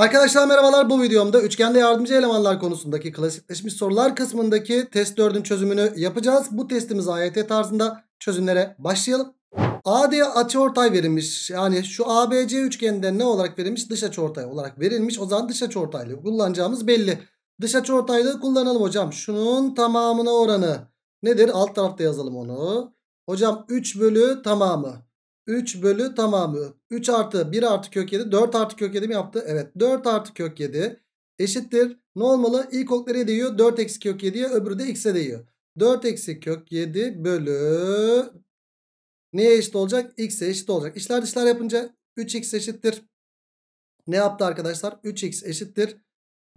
Arkadaşlar merhabalar bu videomda üçgende yardımcı elemanlar konusundaki klasikleşmiş sorular kısmındaki test 4'ün çözümünü yapacağız. Bu testimiz AYT tarzında çözümlere başlayalım. AD açıortay verilmiş. Yani şu ABC üçgeninde ne olarak verilmiş? Dış açıortay olarak verilmiş. O zaman dış açıortaylığı kullanacağımız belli. Dış açıortaylığı kullanalım hocam. Şunun tamamına oranı nedir? Alt tarafta yazalım onu. Hocam 3 bölü tamamı. 3 bölü tamamı 3 artı 1 artı kök 7 4 artı kök 7 mi yaptı? Evet 4 artı kök 7 eşittir. Ne olmalı? İlk ok nereye değiyor? 4 eksi kök 7'ye öbürü de x'e değiyor. 4 eksi kök 7 bölü neye eşit olacak? x'e eşit olacak. İşler dışlar yapınca 3x eşittir. Ne yaptı arkadaşlar? 3x eşittir.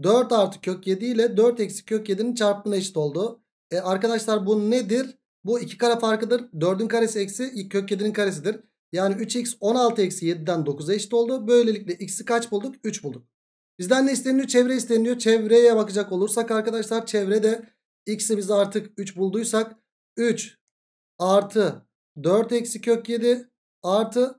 4 artı kök 7 ile 4 eksi kök 7'nin çarpımına eşit oldu. E arkadaşlar bu nedir? Bu iki kare farkıdır. 4'ün karesi eksi kök 7'nin karesidir. Yani 3x 16 eksi 7'den 9'a eşit oldu. Böylelikle x'i kaç bulduk? 3 bulduk. Bizden ne isteniyor? Çevre isteniyor. Çevreye bakacak olursak arkadaşlar çevrede x'i biz artık 3 bulduysak 3 artı 4 eksi kök 7 artı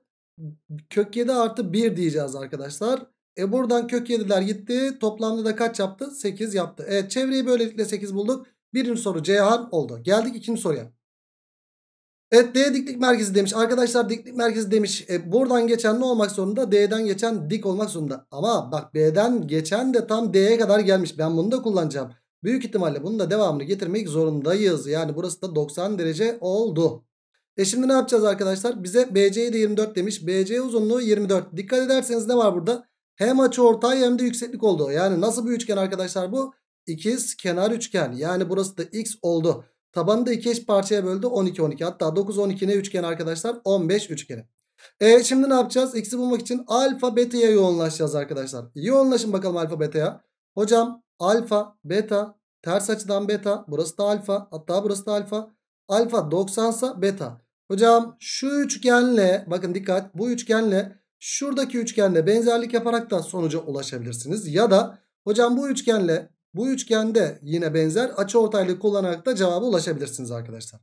kök 7 artı 1 diyeceğiz arkadaşlar. E buradan kök 7'ler gitti. Toplamda da kaç yaptı? 8 yaptı. Evet çevreyi böylelikle 8 bulduk. Birinci soru Ceyhan oldu. Geldik ikinci soruya. Evet D diklik merkezi demiş. Arkadaşlar diklik merkezi demiş. E, buradan geçen ne olmak zorunda? D'den geçen dik olmak zorunda. Ama bak B'den geçen de tam D'ye kadar gelmiş. Ben bunu da kullanacağım. Büyük ihtimalle bunun da devamını getirmek zorundayız. Yani burası da 90 derece oldu. E şimdi ne yapacağız arkadaşlar? Bize BC'yi de 24 demiş. BC uzunluğu 24. Dikkat ederseniz ne var burada? Hem açı ortay hem de yükseklik oldu. Yani nasıl bir üçgen arkadaşlar bu? İkiz kenar üçgen. Yani burası da X oldu. Tabanı da iki eş parçaya böldü 12 12. Hatta 9 12 ne üçgen arkadaşlar? 15 üçgeni. E şimdi ne yapacağız? X'i bulmak için alfa beta'ya yoğunlaşacağız arkadaşlar. Yoğunlaşın bakalım alfa beta'ya. Hocam alfa beta ters açıdan beta burası da alfa hatta burası da alfa. Alfa 90 sa beta. Hocam şu üçgenle bakın dikkat bu üçgenle şuradaki üçgenle benzerlik yaparak da sonuca ulaşabilirsiniz. Ya da hocam bu üçgenle bu üçgende yine benzer açı ortaylığı kullanarak da cevaba ulaşabilirsiniz arkadaşlar.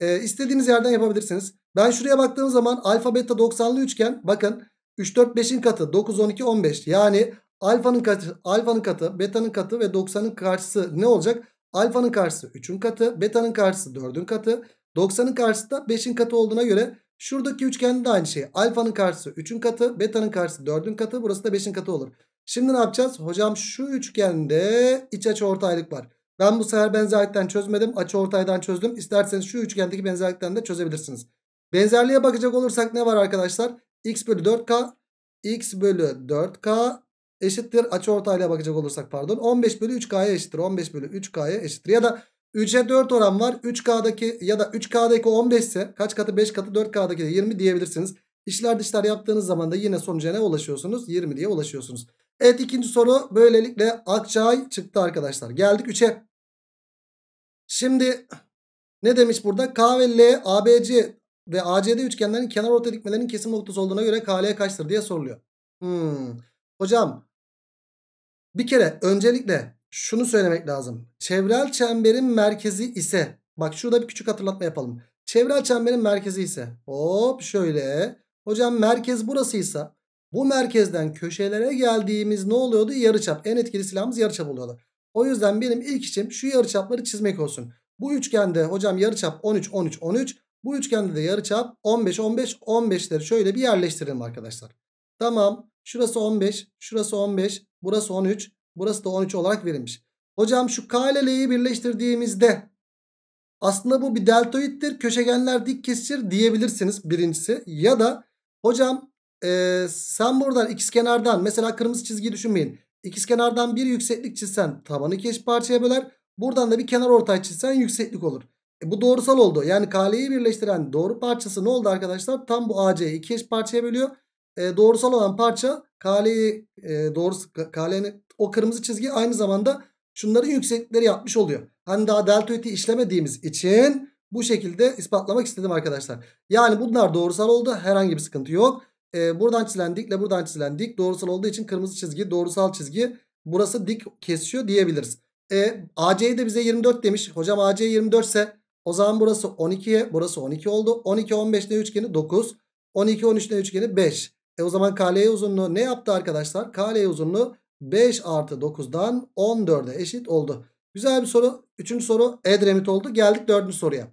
Ee, istediğiniz yerden yapabilirsiniz. Ben şuraya baktığım zaman alfa beta 90'lı üçgen bakın 3 4 5'in katı 9 12 15 yani alfanın katı alfanın katı beta'nın katı ve 90'ın karşısı ne olacak? Alfanın karşısı 3'ün katı, beta'nın karşısı 4'ün katı, 90'ın karşısı da 5'in katı olduğuna göre şuradaki üçgende de aynı şey. Alfanın karşısı 3'ün katı, beta'nın karşısı 4'ün katı, burası da 5'in katı olur. Şimdi ne yapacağız? Hocam şu üçgende iç açı ortaylık var. Ben bu sefer benzerlikten çözmedim. Açı ortaydan çözdüm. İsterseniz şu üçgendeki benzerlikten de çözebilirsiniz. Benzerliğe bakacak olursak ne var arkadaşlar? X bölü 4K. X bölü 4K eşittir. Açı ortaylığa bakacak olursak pardon. 15 bölü 3K'ya eşittir. 15 bölü 3K'ya eşittir. Ya da 3'e 4 oran var. 3K'daki ya da 3K'daki 15 ise kaç katı 5 katı 4K'daki de 20 diyebilirsiniz. İşler dışlar yaptığınız zaman da yine sonuca ne ulaşıyorsunuz? 20 diye ulaşıyorsunuz. Evet ikinci soru böylelikle Akçay çıktı arkadaşlar. Geldik 3'e. Şimdi ne demiş burada? K ve L, ABC ve ACD üçgenlerin kenar orta dikmelerinin kesim noktası olduğuna göre K'ye kaçtır diye soruluyor. Hmm. Hocam bir kere öncelikle şunu söylemek lazım. Çevrel çemberin merkezi ise bak şurada bir küçük hatırlatma yapalım. Çevrel çemberin merkezi ise hop şöyle hocam merkez burasıysa bu merkezden köşelere geldiğimiz ne oluyordu? Yarıçap. En etkili silahımız yarıçap oluyordu. O yüzden benim ilk işim şu yarıçapları çizmek olsun. Bu üçgende hocam yarıçap 13 13 13. Bu üçgende de yarıçap 15 15 15'leri şöyle bir yerleştirelim arkadaşlar. Tamam. Şurası 15, şurası 15, burası 13, burası da 13 olarak verilmiş. Hocam şu K ile L'yi birleştirdiğimizde aslında bu bir deltoittir. Köşegenler dik kesişir diyebilirsiniz birincisi. Ya da hocam e, sen buradan x kenardan mesela kırmızı çizgiyi düşünmeyin. İkiz kenardan bir yükseklik çizsen tabanı iki eşit parçaya böler. Buradan da bir kenar ortay çizsen yükseklik olur. E, bu doğrusal oldu. Yani kaleyi birleştiren doğru parçası ne oldu arkadaşlar? Tam bu AC'yi iki eş parçaya bölüyor. E, doğrusal olan parça kaleyi e, doğrusu kalenin o kırmızı çizgi aynı zamanda şunların yükseklikleri yapmış oluyor. Hani daha deltoidi işlemediğimiz için bu şekilde ispatlamak istedim arkadaşlar. Yani bunlar doğrusal oldu. Herhangi bir sıkıntı yok e, buradan çizilen dikle buradan çizilen dik doğrusal olduğu için kırmızı çizgi doğrusal çizgi burası dik kesiyor diyebiliriz. E, ee, AC'yi de bize 24 demiş. Hocam AC 24 ise o zaman burası 12'ye burası 12 oldu. 12 15 üçgeni 9. 12 13 üçgeni 5. E o zaman KL uzunluğu ne yaptı arkadaşlar? KL uzunluğu 5 artı 9'dan 14'e eşit oldu. Güzel bir soru. Üçüncü soru Edremit oldu. Geldik dördüncü soruya.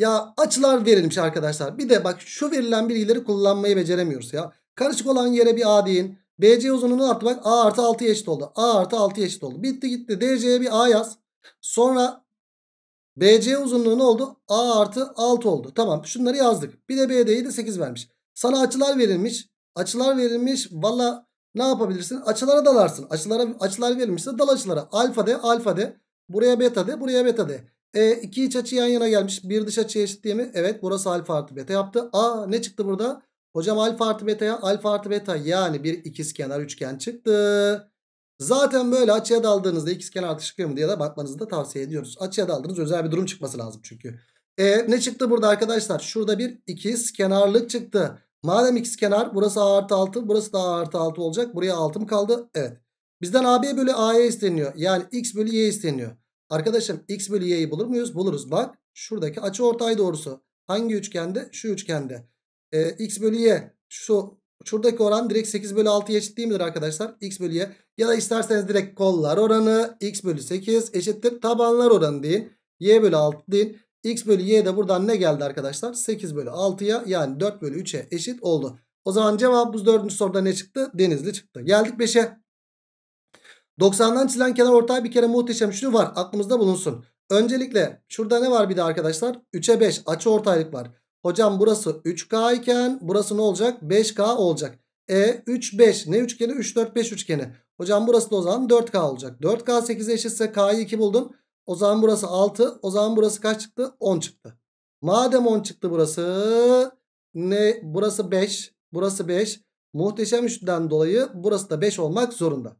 Ya açılar verilmiş arkadaşlar. Bir de bak şu verilen bilgileri kullanmayı beceremiyoruz ya. Karışık olan yere bir A deyin. BC uzunluğunu artı bak A artı 6 eşit oldu. A artı 6 eşit oldu. Bitti gitti. DC'ye bir A yaz. Sonra BC uzunluğu ne oldu? A artı 6 oldu. Tamam şunları yazdık. Bir de BD'yi de 8 vermiş. Sana açılar verilmiş. Açılar verilmiş. Valla ne yapabilirsin? Açılara dalarsın. Açılara, açılar verilmişse dal açılara. Alfa de alfa de. Buraya beta de buraya beta de. E iki iç açı yan yana gelmiş. Bir dış açı eşit değil mi? Evet burası alfa artı beta yaptı. A ne çıktı burada? Hocam alfa artı beta'ya alfa artı beta yani bir ikizkenar üçgen çıktı. Zaten böyle açıya daldığınızda ikizkenar artı çıkıyor mu diye de bakmanızı da tavsiye ediyoruz. Açıya daldığınız özel bir durum çıkması lazım çünkü. E, ne çıktı burada arkadaşlar? Şurada bir ikiz kenarlık çıktı. Madem ikiz kenar burası A artı 6 burası da A artı 6 olacak. Buraya 6 mı kaldı? Evet. Bizden AB bölü AE isteniyor. Yani X bölü Y isteniyor. Arkadaşım x bölü y'yi bulur muyuz? Buluruz. Bak şuradaki açı ortay doğrusu. Hangi üçgende? Şu üçgende. Ee, x bölü y şu şuradaki oran direkt 8 bölü 6'ya eşit değil midir arkadaşlar? x bölü y. Ya da isterseniz direkt kollar oranı x bölü 8 eşittir tabanlar oranı deyin. y bölü 6 deyin. x bölü y de buradan ne geldi arkadaşlar? 8 bölü 6'ya yani 4 bölü 3'e eşit oldu. O zaman cevap bu dördüncü soruda ne çıktı? Denizli çıktı. Geldik 5'e. 90'dan çizilen kenar ortay bir kere muhteşem üçlü var. Aklımızda bulunsun. Öncelikle şurada ne var bir de arkadaşlar? 3'e 5 açı ortaylık var. Hocam burası 3K iken burası ne olacak? 5K olacak. E 3 5 ne üçgeni? 3 4 5 üçgeni. Hocam burası da o zaman 4K olacak. 4K 8'e eşitse K'yı 2 buldun. O zaman burası 6. O zaman burası kaç çıktı? 10 çıktı. Madem 10 çıktı burası. Ne? Burası 5. Burası 5. Muhteşem üçlüden dolayı burası da 5 olmak zorunda.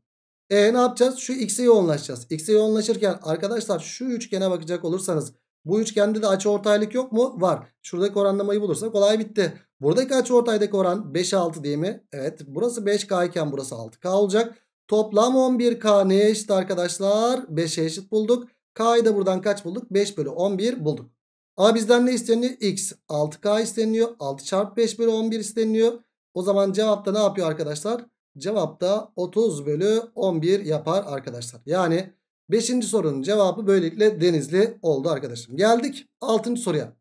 E ne yapacağız? Şu x'e yoğunlaşacağız. X'e yoğunlaşırken arkadaşlar şu üçgene bakacak olursanız bu üçgende de açı ortaylık yok mu? Var. Şuradaki oranlamayı bulursak olay bitti. Buradaki açı ortaydaki oran 5'e 6 değil mi? Evet. Burası 5K iken burası 6K olacak. Toplam 11K neye eşit arkadaşlar? 5'e eşit bulduk. K'yı da buradan kaç bulduk? 5 bölü 11 bulduk. Ama bizden ne isteniyor? X. 6K isteniyor. 6 çarpı 5 bölü 11 isteniyor. O zaman cevapta ne yapıyor arkadaşlar? Cevap da 30 bölü 11 yapar arkadaşlar. Yani 5. sorunun cevabı böylelikle denizli oldu arkadaşım. Geldik 6. soruya.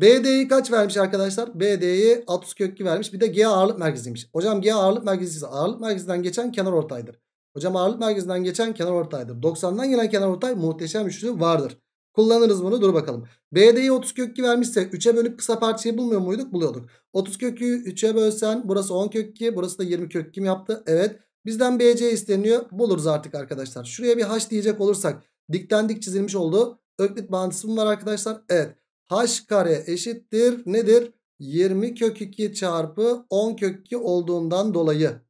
BD'yi kaç vermiş arkadaşlar? BD'yi 60 kökü vermiş. Bir de G ağırlık merkeziymiş. Hocam G ağırlık merkezi ise ağırlık merkezinden geçen kenar ortaydır. Hocam ağırlık merkezinden geçen kenar ortaydır. 90'dan gelen kenar ortay muhteşem üçlü vardır. Kullanırız bunu dur bakalım. BD'yi 30 kök kökü vermişse 3'e bölüp kısa parçayı bulmuyor muyduk? Buluyorduk. 30 kökü 3'e bölsen burası 10 kök 2 burası da 20 kök kim yaptı? Evet. Bizden BC isteniyor. Buluruz artık arkadaşlar. Şuraya bir H diyecek olursak dikten dik çizilmiş oldu. Öklit bağıntısı mı var arkadaşlar? Evet. H kare eşittir nedir? 20 kök 2 çarpı 10 kök 2 olduğundan dolayı.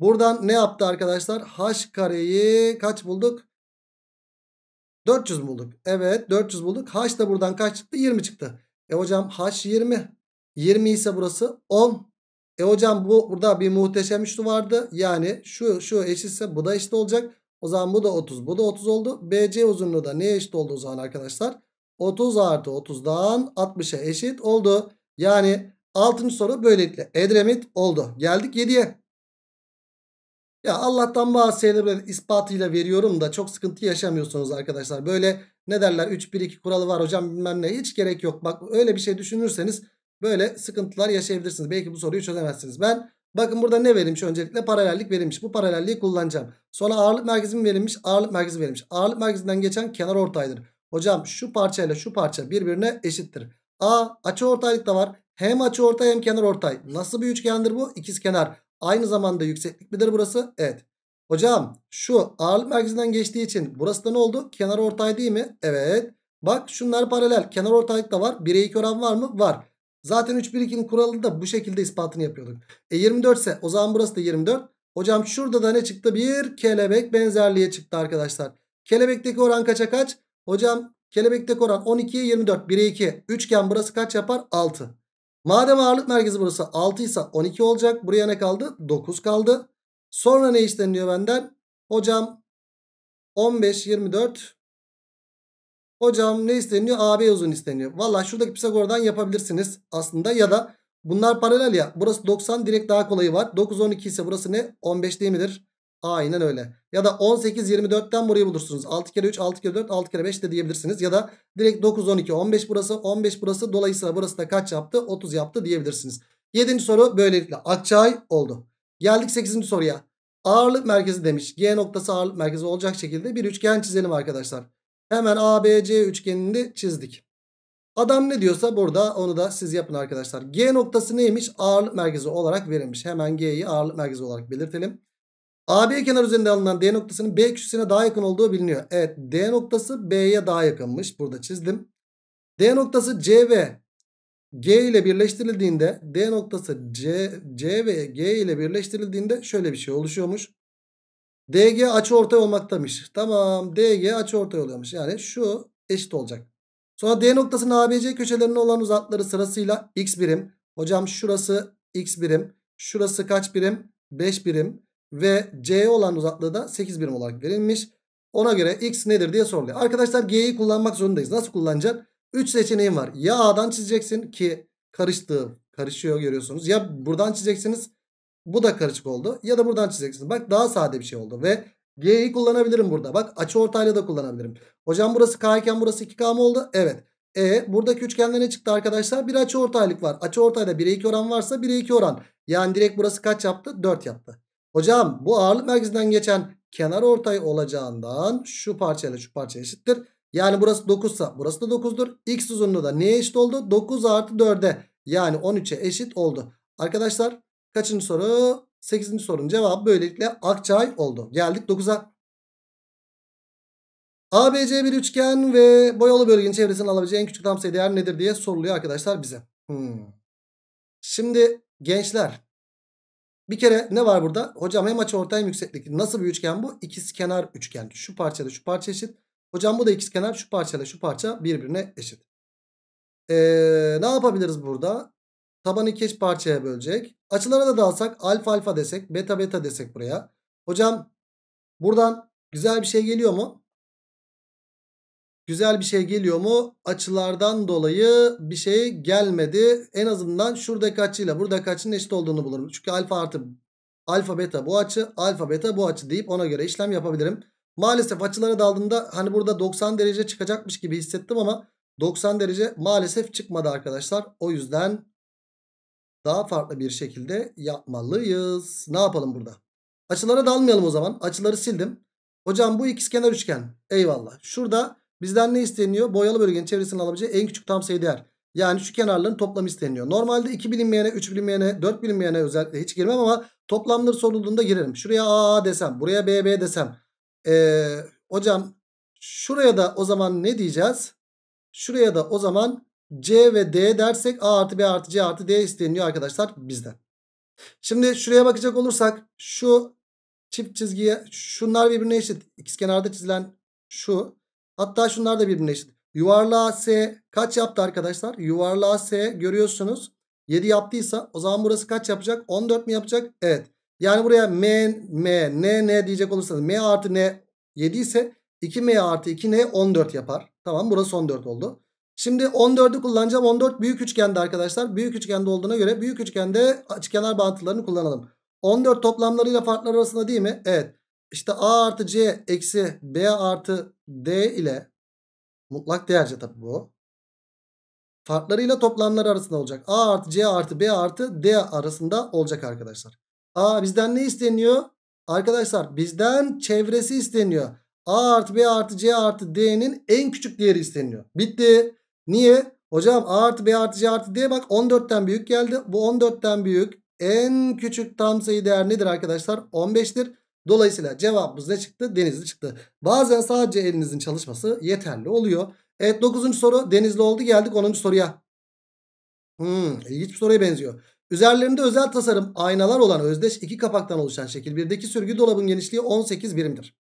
Buradan ne yaptı arkadaşlar? H kareyi kaç bulduk? 400 bulduk. Evet 400 bulduk. H da buradan kaç çıktı? 20 çıktı. E hocam H 20. 20 ise burası 10. E hocam bu burada bir muhteşem üçlü vardı. Yani şu şu eşitse bu da eşit olacak. O zaman bu da 30. Bu da 30 oldu. BC uzunluğu da neye eşit oldu o zaman arkadaşlar? 30 artı 30'dan 60'a eşit oldu. Yani 6. soru böylelikle Edremit oldu. Geldik 7'ye. Ya Allah'tan bazı şeyleri ispatıyla veriyorum da çok sıkıntı yaşamıyorsunuz arkadaşlar. Böyle ne derler 3-1-2 kuralı var hocam bilmem ne hiç gerek yok. Bak öyle bir şey düşünürseniz böyle sıkıntılar yaşayabilirsiniz. Belki bu soruyu çözemezsiniz. Ben bakın burada ne verilmiş öncelikle paralellik verilmiş. Bu paralelliği kullanacağım. Sonra ağırlık merkezi mi verilmiş? Ağırlık merkezi verilmiş. Ağırlık merkezinden geçen kenar ortaydır. Hocam şu parçayla şu parça birbirine eşittir. A açı ortaylık da var. Hem açı ortay hem kenar ortay. Nasıl bir üçgendir bu? İkiz kenar. Aynı zamanda yükseklik midir burası? Evet. Hocam şu ağırlık merkezinden geçtiği için burası da ne oldu? Kenar ortay değil mi? Evet. Bak şunlar paralel. Kenar ortaylık da var. 1'e 2 oran var mı? Var. Zaten 3-1-2'nin kuralını da bu şekilde ispatını yapıyorduk. E 24 ise o zaman burası da 24. Hocam şurada da ne çıktı? Bir kelebek benzerliğe çıktı arkadaşlar. Kelebekteki oran kaça kaç? Hocam kelebekteki oran 12'ye 24. 1'e 2. Üçgen burası kaç yapar? 6. Madem ağırlık merkezi burası 6 ise 12 olacak. Buraya ne kaldı? 9 kaldı. Sonra ne isteniyor benden? Hocam 15, 24. Hocam ne isteniyor? AB uzun isteniyor. Valla şuradaki Pisagor'dan yapabilirsiniz aslında. Ya da bunlar paralel ya. Burası 90 direkt daha kolayı var. 9, 12 ise burası ne? 15 değil midir? Aynen öyle. Ya da 18-24'ten burayı bulursunuz. 6 kere 3, 6 kere 4, 6 kere 5 de diyebilirsiniz. Ya da direkt 9-12, 15 burası, 15 burası. Dolayısıyla burası da kaç yaptı? 30 yaptı diyebilirsiniz. 7. soru böylelikle Akçay oldu. Geldik 8. soruya. Ağırlık merkezi demiş. G noktası ağırlık merkezi olacak şekilde bir üçgen çizelim arkadaşlar. Hemen ABC üçgenini çizdik. Adam ne diyorsa burada onu da siz yapın arkadaşlar. G noktası neymiş? Ağırlık merkezi olarak verilmiş. Hemen G'yi ağırlık merkezi olarak belirtelim. AB kenar üzerinde alınan D noktasının B köşesine daha yakın olduğu biliniyor. Evet D noktası B'ye daha yakınmış. Burada çizdim. D noktası C ve G ile birleştirildiğinde D noktası C, C ve G ile birleştirildiğinde şöyle bir şey oluşuyormuş. DG açı ortay olmaktamış. Tamam DG açı ortay oluyormuş. Yani şu eşit olacak. Sonra D noktasının ABC köşelerine olan uzakları sırasıyla x birim. Hocam şurası x birim. Şurası kaç birim? 5 birim ve C olan uzaklığı da 8 birim olarak verilmiş. Ona göre x nedir diye soruluyor. Arkadaşlar G'yi kullanmak zorundayız. Nasıl kullanacaksın? 3 seçeneğim var. Ya A'dan çizeceksin ki karıştı karışıyor görüyorsunuz. Ya buradan çizeceksiniz. Bu da karışık oldu. Ya da buradan çizeceksiniz. Bak daha sade bir şey oldu ve G'yi kullanabilirim burada. Bak açı ortayla da kullanabilirim. Hocam burası K iken burası 2K mı oldu? Evet. E buradaki üçgende ne çıktı arkadaşlar? Bir açı ortaylık var. Açı ortayda 1'e 2 oran varsa 1'e 2 oran. Yani direkt burası kaç yaptı? 4 yaptı. Hocam bu ağırlık merkezinden geçen kenar ortay olacağından şu parçayla şu parça eşittir. Yani burası 9 ise burası da 9'dur. X uzunluğu da neye eşit oldu? 9 artı 4'e yani 13'e eşit oldu. Arkadaşlar kaçıncı soru? 8. sorun cevabı böylelikle Akçay oldu. Geldik 9'a. ABC bir üçgen ve boyalı bölgenin çevresinin alabileceği en küçük tam sayı değer nedir diye soruluyor arkadaşlar bize. Hmm. Şimdi gençler bir kere ne var burada? Hocam hem açı ortay yükseklik. Nasıl bir üçgen bu? İkiz kenar üçgen. Şu parçada, şu parça eşit. Hocam bu da ikiz kenar şu parçada, şu parça birbirine eşit. Ee, ne yapabiliriz burada? Tabanı iki eş parçaya bölecek. Açılara da dalsak alfa alfa desek beta beta desek buraya. Hocam buradan güzel bir şey geliyor mu? Güzel bir şey geliyor mu? Açılardan dolayı bir şey gelmedi. En azından şuradaki açıyla buradaki açının eşit olduğunu bulurum. Çünkü alfa artı alfa beta bu açı alfa beta bu açı deyip ona göre işlem yapabilirim. Maalesef açılara daldığımda hani burada 90 derece çıkacakmış gibi hissettim ama 90 derece maalesef çıkmadı arkadaşlar. O yüzden daha farklı bir şekilde yapmalıyız. Ne yapalım burada? Açılara dalmayalım o zaman. Açıları sildim. Hocam bu ikizkenar üçgen. Eyvallah. Şurada Bizden ne isteniyor? Boyalı bölgenin çevresinin alabileceği en küçük tam sayı değer. Yani şu kenarların toplamı isteniyor. Normalde 2 bilinmeyene, 3 bilinmeyene, 4 bilinmeyene özellikle hiç girmem ama toplamları sorulduğunda girerim. Şuraya A desem, buraya B B desem. Ee, hocam şuraya da o zaman ne diyeceğiz? Şuraya da o zaman C ve D dersek A artı B artı C artı D isteniyor arkadaşlar bizden. Şimdi şuraya bakacak olursak şu çift çizgiye şunlar birbirine eşit. İkizkenarda çizilen şu Hatta şunlar da birbirine eşit. Yuvarlığa S kaç yaptı arkadaşlar? Yuvarlığa S görüyorsunuz. 7 yaptıysa o zaman burası kaç yapacak? 14 mi yapacak? Evet. Yani buraya M, M, N, N diyecek olursanız M artı N 7 ise 2M artı 2N 14 yapar. Tamam burası 14 oldu. Şimdi 14'ü kullanacağım. 14 büyük üçgende arkadaşlar. Büyük üçgende olduğuna göre büyük üçgende açıkenar bağıntılarını kullanalım. 14 toplamlarıyla farklar arasında değil mi? Evet işte a artı c eksi b artı d ile mutlak değerce tabi bu. Farklarıyla toplamlar arasında olacak. a artı c artı b artı d arasında olacak arkadaşlar. a bizden ne isteniyor? Arkadaşlar bizden çevresi isteniyor. a artı b artı c artı d'nin en küçük değeri isteniyor. Bitti. Niye? Hocam a artı b artı c artı d bak 14'ten büyük geldi. Bu 14'ten büyük. En küçük tam sayı değer nedir arkadaşlar? 15'tir. Dolayısıyla cevabımız ne çıktı? Denizli çıktı. Bazen sadece elinizin çalışması yeterli oluyor. Evet 9. soru Denizli oldu geldik 10. soruya. Hmm, ilginç bir soruya benziyor. Üzerlerinde özel tasarım aynalar olan özdeş iki kapaktan oluşan şekil birdeki sürgü dolabın genişliği 18 birimdir.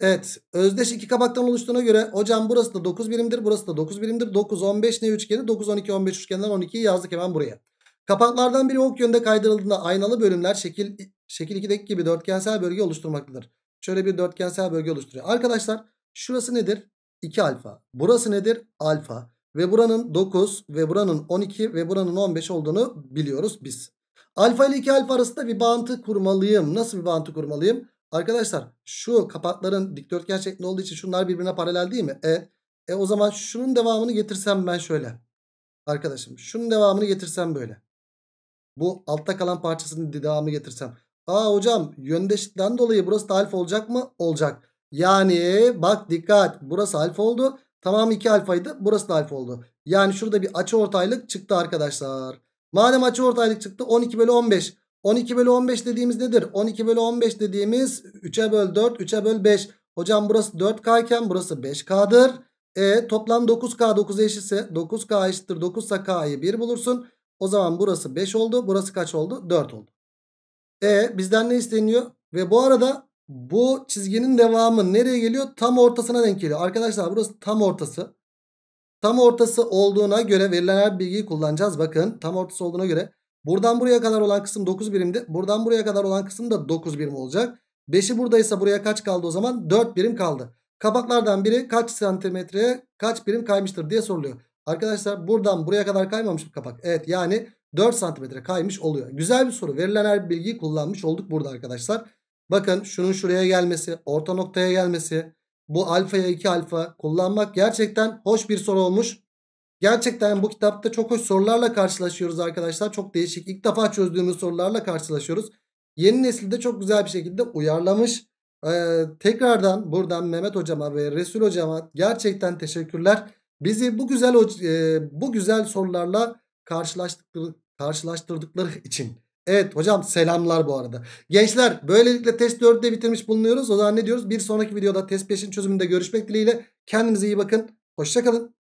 Evet özdeş iki kapaktan oluştuğuna göre hocam burası da 9 birimdir burası da 9 birimdir. 9 15 ne üçgeni 9 12 15 üçgeninden 12'yi yazdık hemen buraya. Kapaklardan biri ok yönde kaydırıldığında aynalı bölümler şekil Şekil 2'deki gibi dörtgensel bölge oluşturmaktadır. Şöyle bir dörtgensel bölge oluşturuyor. Arkadaşlar şurası nedir? 2 alfa. Burası nedir? Alfa. Ve buranın 9 ve buranın 12 ve buranın 15 olduğunu biliyoruz biz. Alfa ile 2 alfa arasında bir bağıntı kurmalıyım. Nasıl bir bağıntı kurmalıyım? Arkadaşlar şu kapakların dikdörtgen şeklinde olduğu için şunlar birbirine paralel değil mi? E, e o zaman şunun devamını getirsem ben şöyle. Arkadaşım şunun devamını getirsem böyle. Bu altta kalan parçasının devamını getirsem. Aa hocam yöndeşlikten dolayı burası da alfa olacak mı? Olacak. Yani bak dikkat burası alfa oldu. Tamam 2 alfaydı burası da alfa oldu. Yani şurada bir açı ortaylık çıktı arkadaşlar. Madem açı ortaylık çıktı 12 bölü 15. 12 bölü 15 dediğimiz nedir? 12 bölü 15 dediğimiz 3'e böl 4 3'e böl 5. Hocam burası 4K iken burası 5K'dır. E toplam 9K 9 eşitse 9K eşittir 9 ise K'yı 1 bulursun. O zaman burası 5 oldu. Burası kaç oldu? 4 oldu. E bizden ne isteniyor? Ve bu arada bu çizginin devamı nereye geliyor? Tam ortasına denk geliyor. Arkadaşlar burası tam ortası. Tam ortası olduğuna göre verilen her bilgiyi kullanacağız. Bakın tam ortası olduğuna göre buradan buraya kadar olan kısım 9 birimdi. Buradan buraya kadar olan kısım da 9 birim olacak. 5'i buradaysa buraya kaç kaldı o zaman? 4 birim kaldı. Kabaklardan biri kaç santimetreye kaç birim kaymıştır diye soruluyor. Arkadaşlar buradan buraya kadar kaymamış bir kapak. Evet yani 4 santimetre kaymış oluyor. Güzel bir soru. Verilen her bilgiyi kullanmış olduk burada arkadaşlar. Bakın şunun şuraya gelmesi, orta noktaya gelmesi, bu alfaya 2 alfa kullanmak gerçekten hoş bir soru olmuş. Gerçekten bu kitapta çok hoş sorularla karşılaşıyoruz arkadaşlar. Çok değişik. İlk defa çözdüğümüz sorularla karşılaşıyoruz. Yeni nesilde çok güzel bir şekilde uyarlamış. Ee, tekrardan buradan Mehmet hocama ve Resul hocama gerçekten teşekkürler. Bizi bu güzel e, bu güzel sorularla karşılaştık karşılaştırdıkları için. Evet hocam selamlar bu arada. Gençler böylelikle test 4'de bitirmiş bulunuyoruz. O zaman ne diyoruz? Bir sonraki videoda test 5'in çözümünde görüşmek dileğiyle. Kendinize iyi bakın. Hoşçakalın.